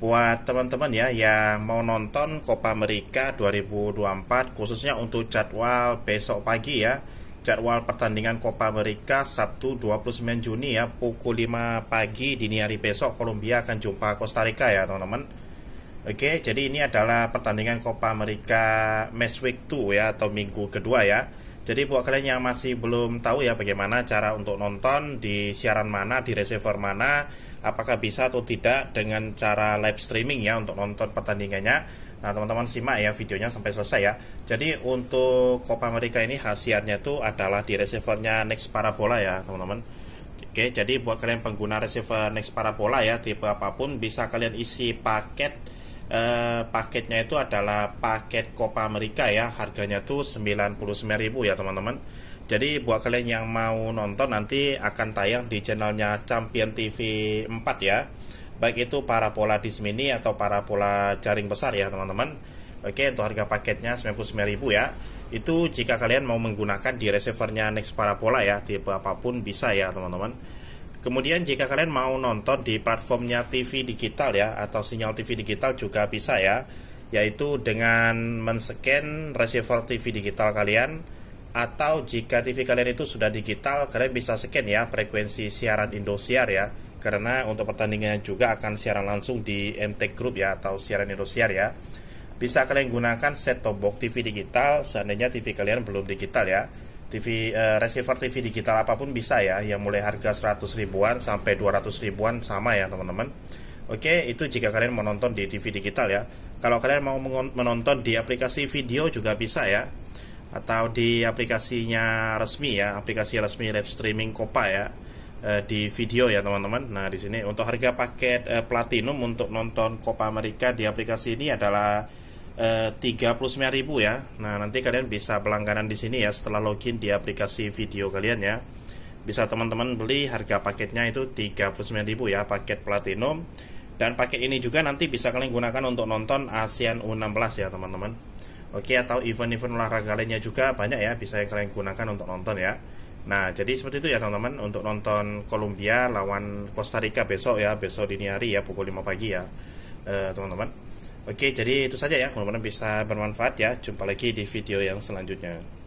buat teman-teman ya yang mau nonton Copa America 2024 khususnya untuk jadwal besok pagi ya jadwal pertandingan Copa America Sabtu 29 Juni ya pukul 5 pagi dini hari besok Kolombia akan jumpa Costa Rica ya teman-teman Oke jadi ini adalah pertandingan Copa America Match Week 2 ya atau minggu kedua ya jadi buat kalian yang masih belum tahu ya bagaimana cara untuk nonton di siaran mana, di receiver mana, apakah bisa atau tidak dengan cara live streaming ya untuk nonton pertandingannya. Nah teman-teman simak ya videonya sampai selesai ya. Jadi untuk Copa America ini khasiatnya itu adalah di receivernya Next Parabola ya teman-teman. Oke, jadi buat kalian pengguna receiver Next Parabola ya tipe apapun bisa kalian isi paket Eh, paketnya itu adalah paket Copa America ya harganya tuh 99.000 ya teman-teman jadi buat kalian yang mau nonton nanti akan tayang di channelnya Champion TV 4 ya baik itu para pola di mini atau para pola jaring besar ya teman-teman oke untuk harga paketnya 99.000 ya itu jika kalian mau menggunakan di receivernya next parabola ya tipe apapun bisa ya teman-teman Kemudian jika kalian mau nonton di platformnya TV digital ya atau sinyal TV digital juga bisa ya, yaitu dengan men-scan receiver TV digital kalian atau jika TV kalian itu sudah digital, kalian bisa scan ya frekuensi siaran Indosiar ya. Karena untuk pertandingannya juga akan siaran langsung di MT Group ya atau siaran Indosiar ya. Bisa kalian gunakan set top box TV digital seandainya TV kalian belum digital ya TV uh, eh, receiver TV digital apapun bisa ya yang mulai harga 100 ribuan sampai 200 ribuan sama ya teman-teman Oke itu jika kalian menonton di TV digital ya kalau kalian mau menonton di aplikasi video juga bisa ya atau di aplikasinya resmi ya aplikasi resmi live streaming Copa ya eh, di video ya teman-teman nah di sini untuk harga paket eh, platinum untuk nonton Copa Amerika di aplikasi ini adalah 39.000 eh, ya. Nah, nanti kalian bisa pelangganan di sini ya setelah login di aplikasi video kalian ya. Bisa teman-teman beli harga paketnya itu 39.000 ya, paket platinum. Dan paket ini juga nanti bisa kalian gunakan untuk nonton ASEAN U16 ya, teman-teman. Oke, atau event-event olahraga lainnya juga banyak ya bisa kalian gunakan untuk nonton ya. Nah, jadi seperti itu ya teman-teman untuk nonton Kolombia lawan Costa Rica besok ya, besok dini hari ya pukul 5 pagi ya. Eh, teman-teman. Eh, teman -teman. Oke, jadi itu saja ya. Mudah-mudahan bisa bermanfaat ya. Jumpa lagi di video yang selanjutnya.